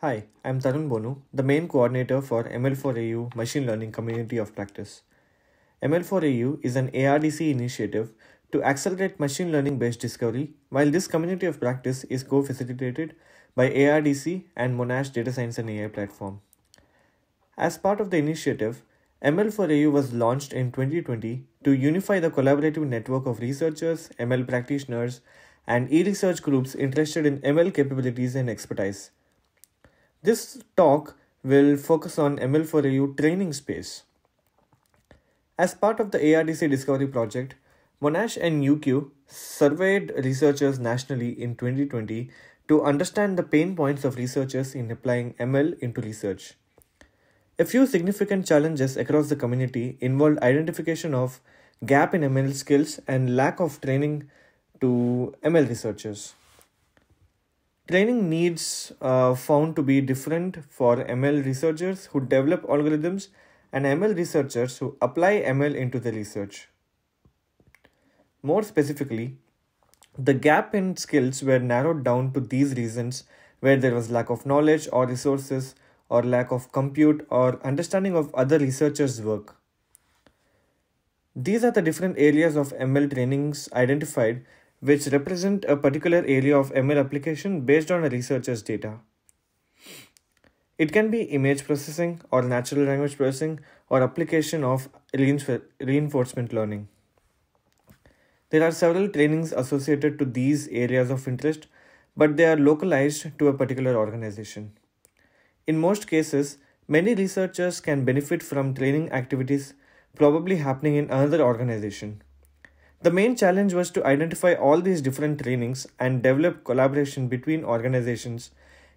Hi, I'm Tarun Bonu, the main coordinator for ML4AU Machine Learning Community of Practice. ML4AU is an ARDC initiative to accelerate machine learning based discovery, while this community of practice is co facilitated by ARDC and Monash Data Science and AI platform. As part of the initiative, ML4AU was launched in 2020 to unify the collaborative network of researchers, ML practitioners, and e research groups interested in ML capabilities and expertise this talk will focus on ML4AU training space. As part of the ARDC Discovery Project, Monash and UQ surveyed researchers nationally in 2020 to understand the pain points of researchers in applying ML into research. A few significant challenges across the community involved identification of gap in ML skills and lack of training to ML researchers. Training needs uh, found to be different for ML researchers who develop algorithms and ML researchers who apply ML into the research. More specifically, the gap in skills were narrowed down to these reasons where there was lack of knowledge or resources or lack of compute or understanding of other researchers' work. These are the different areas of ML trainings identified which represent a particular area of ML application based on a researcher's data. It can be image processing or natural language processing or application of reinforcement learning. There are several trainings associated to these areas of interest, but they are localized to a particular organization. In most cases, many researchers can benefit from training activities probably happening in another organization. The main challenge was to identify all these different trainings and develop collaboration between organizations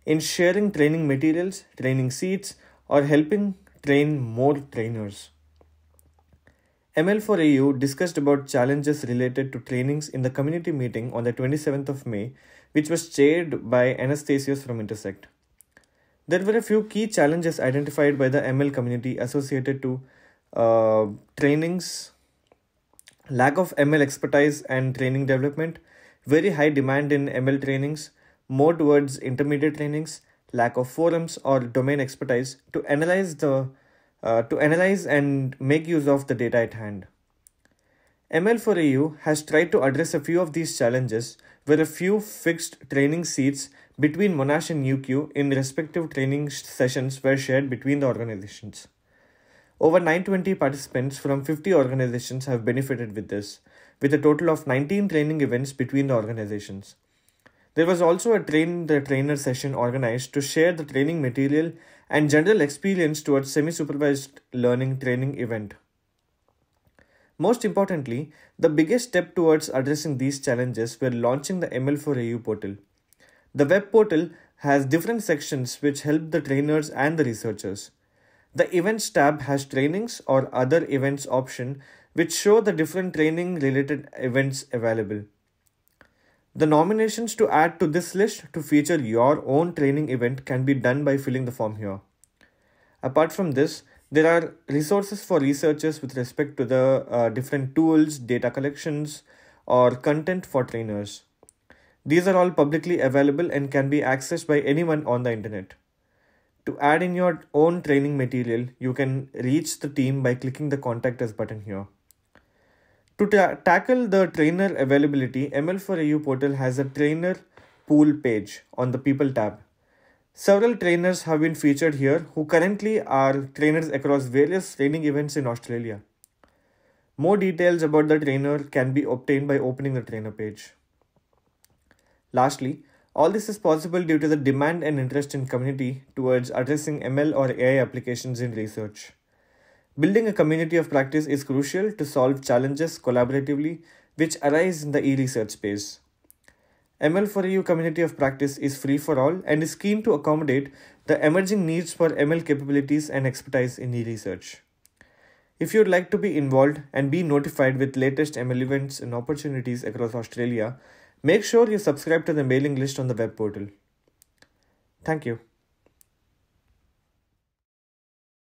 in sharing training materials, training seats, or helping train more trainers. ML4AU discussed about challenges related to trainings in the community meeting on the 27th of May, which was chaired by Anastasios from Intersect. There were a few key challenges identified by the ML community associated to uh, trainings lack of ML expertise and training development, very high demand in ML trainings, more towards intermediate trainings, lack of forums or domain expertise to analyze the uh, to analyze and make use of the data at hand. ML4AU has tried to address a few of these challenges where a few fixed training seats between Monash and UQ in respective training sessions were shared between the organizations. Over 920 participants from 50 organizations have benefited with this, with a total of 19 training events between the organizations. There was also a train the trainer session organized to share the training material and general experience towards semi supervised learning training event. Most importantly, the biggest step towards addressing these challenges were launching the ML4AU portal. The web portal has different sections which help the trainers and the researchers. The Events tab has trainings or other events option which show the different training related events available. The nominations to add to this list to feature your own training event can be done by filling the form here. Apart from this, there are resources for researchers with respect to the uh, different tools, data collections, or content for trainers. These are all publicly available and can be accessed by anyone on the internet. To add in your own training material, you can reach the team by clicking the contact us button here. To tackle the trainer availability, ML4AU portal has a trainer pool page on the people tab. Several trainers have been featured here who currently are trainers across various training events in Australia. More details about the trainer can be obtained by opening the trainer page. Lastly, all this is possible due to the demand and interest in community towards addressing ML or AI applications in research. Building a community of practice is crucial to solve challenges collaboratively which arise in the e-research space. ML4EU community of practice is free for all and is keen to accommodate the emerging needs for ML capabilities and expertise in e-research. If you'd like to be involved and be notified with latest ML events and opportunities across Australia, Make sure you subscribe to the mailing list on the web portal. Thank you.